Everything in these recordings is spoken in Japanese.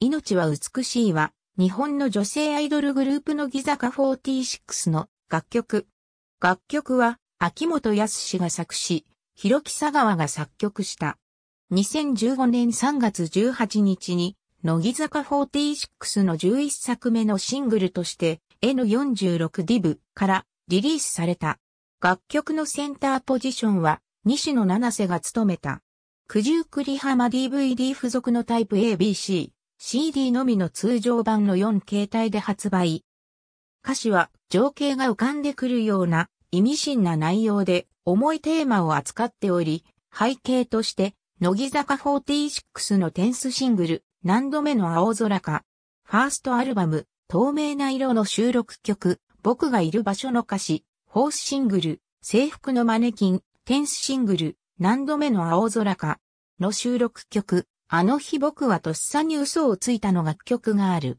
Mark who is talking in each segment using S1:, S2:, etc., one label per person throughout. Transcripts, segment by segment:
S1: 命は美しいは、日本の女性アイドルグループのギザカ46の楽曲。楽曲は、秋元康が作詞、広木佐川が作曲した。2015年3月18日に、乃木坂46の11作目のシングルとして、N46 ディブからリリースされた。楽曲のセンターポジションは、西野七瀬が務めた。九十九里浜 DVD 付属のタイプ ABC。CD のみの通常版の4形態で発売。歌詞は情景が浮かんでくるような意味深な内容で重いテーマを扱っており、背景として乃木坂46のテンスシングル何度目の青空か、ファーストアルバム透明な色の収録曲僕がいる場所の歌詞、フォースシングル制服のマネキン、テンスシングル何度目の青空かの収録曲あの日僕はとっさに嘘をついたの楽曲がある。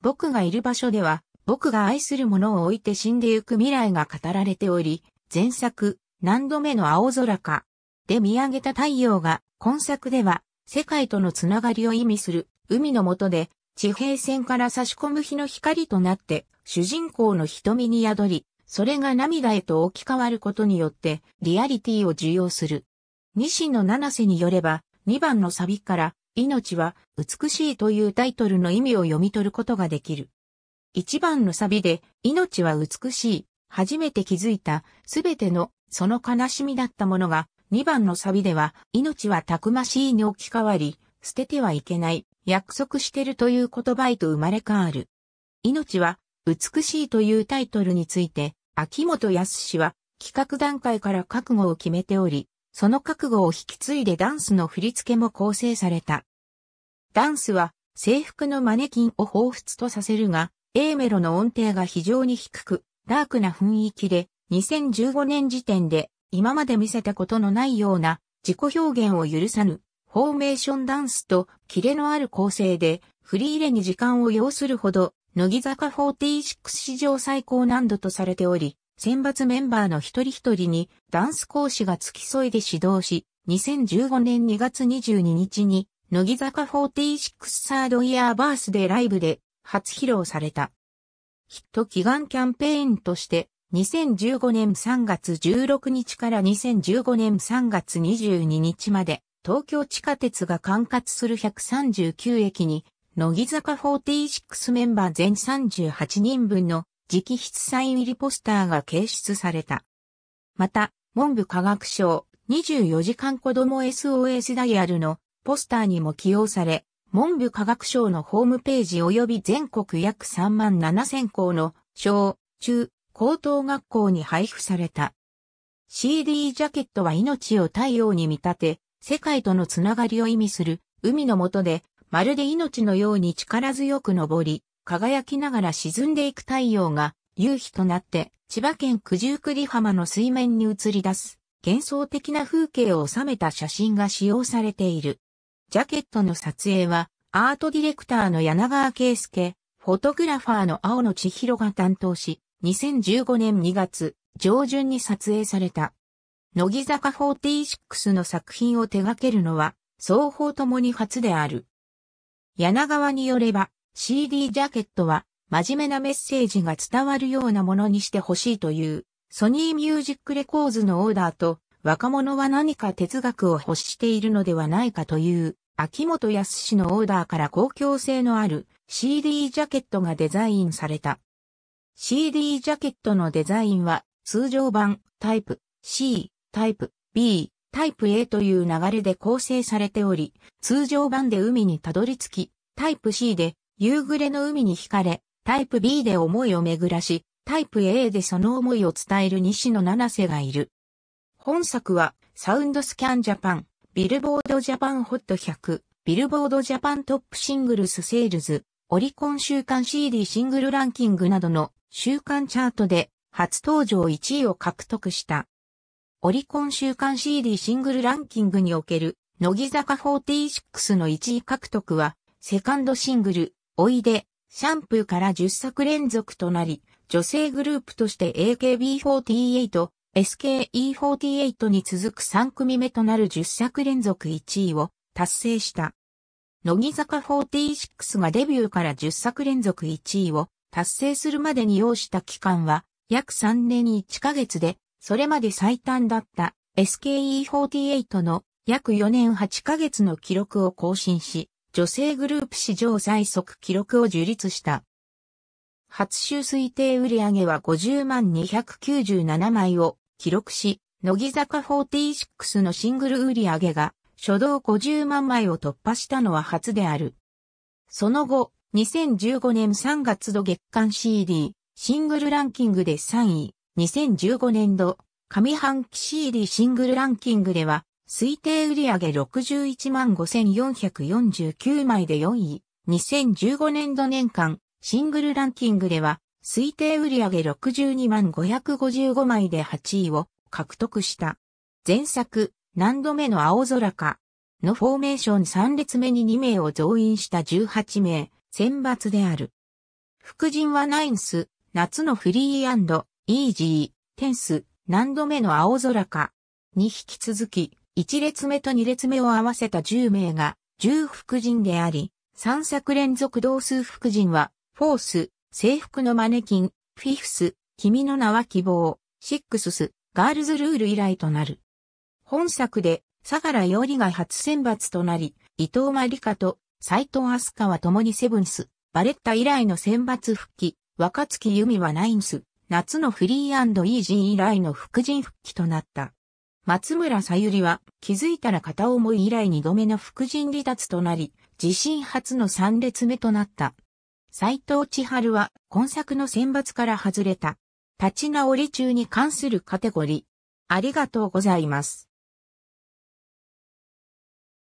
S1: 僕がいる場所では、僕が愛するものを置いて死んでゆく未来が語られており、前作、何度目の青空か、で見上げた太陽が、今作では、世界とのつながりを意味する、海の下で、地平線から差し込む日の光となって、主人公の瞳に宿り、それが涙へと置き換わることによって、リアリティを受容する。西野七瀬によれば、2番のサビから、命は美しいというタイトルの意味を読み取ることができる。1番のサビで、命は美しい、初めて気づいた、すべての、その悲しみだったものが、2番のサビでは、命はたくましいに置き換わり、捨ててはいけない、約束してるという言葉へと生まれ変わる。命は、美しいというタイトルについて、秋元康は、企画段階から覚悟を決めており、その覚悟を引き継いでダンスの振り付けも構成された。ダンスは制服のマネキンを彷彿とさせるが、A メロの音程が非常に低く、ダークな雰囲気で、2015年時点で今まで見せたことのないような自己表現を許さぬ、フォーメーションダンスとキレのある構成で、振り入れに時間を要するほど、乃木坂46史上最高難度とされており、選抜メンバーの一人一人にダンス講師が付き添いで指導し、2015年2月22日に、乃木坂46サードイヤーバースでライブで初披露された。ヒット祈願キャンペーンとして、2015年3月16日から2015年3月22日まで、東京地下鉄が管轄する139駅に、乃木坂46メンバー全38人分の直筆サイン入りポスターが掲出された。また、文部科学省24時間子供 SOS ダイヤルのポスターにも起用され、文部科学省のホームページ及び全国約3万7千校の小、中、高等学校に配布された。CD ジャケットは命を太陽に見立て、世界とのつながりを意味する海の下で、まるで命のように力強く登り、輝きながら沈んでいく太陽が夕日となって千葉県九十九里浜の水面に映り出す幻想的な風景を収めた写真が使用されている。ジャケットの撮影はアートディレクターの柳川圭介、フォトグラファーの青野千尋が担当し、2015年2月上旬に撮影された。乃木坂46の作品を手掛けるのは双方ともに初である。柳川によれば、CD ジャケットは真面目なメッセージが伝わるようなものにしてほしいというソニーミュージックレコーズのオーダーと若者は何か哲学を欲しているのではないかという秋元康のオーダーから公共性のある CD ジャケットがデザインされた。CD ジャケットのデザインは通常版タイプ C、タイプ B、タイプ A という流れで構成されており、通常版で海にたどり着き、タイプ C で夕暮れの海に惹かれ、タイプ B で思いを巡らし、タイプ A でその思いを伝える西野七瀬がいる。本作は、サウンドスキャンジャパン、ビルボードジャパンホット100、ビルボードジャパントップシングルスセールズ、オリコン週間 CD シングルランキングなどの週間チャートで初登場1位を獲得した。オリコン週間 CD シングルランキングにおける乃木坂46の1位獲得は、セカンドシングル、おいで、シャンプーから10作連続となり、女性グループとして AKB48、SKE48 に続く3組目となる10作連続1位を達成した。乃木坂46がデビューから10作連続1位を達成するまでに要した期間は約3年1ヶ月で、それまで最短だった SKE48 の約4年8ヶ月の記録を更新し、女性グループ史上最速記録を樹立した。初週推定売上は50万297枚を記録し、乃木坂46のシングル売上が初動50万枚を突破したのは初である。その後、2015年3月度月間 CD、シングルランキングで3位、2015年度、上半期 CD シングルランキングでは、推定売上61万5449枚で4位。2015年度年間、シングルランキングでは、推定売上62万555枚で8位を獲得した。前作、何度目の青空か、のフォーメーション3列目に2名を増員した18名、選抜である。副陣はナインス、夏のフリーイージー、テンス、何度目の青空か、に引き続き、1列目と2列目を合わせた10名が十0福人であり、三作連続同数福人は、フォース、制服のマネキン、フィフス、君の名は希望、シックスス、ガールズルール以来となる。本作で、相良よりが初選抜となり、伊藤真理香と斎藤明日香は共にセブンス、バレッタ以来の選抜復帰、若月由美はナインス、夏のフリーイージー以来の副人復帰となった。松村さゆりは気づいたら片思い以来二度目の副人離脱となり、自身初の三列目となった。斎藤千春は今作の選抜から外れた。立ち直り中に関するカテゴリー。ありがとうございます。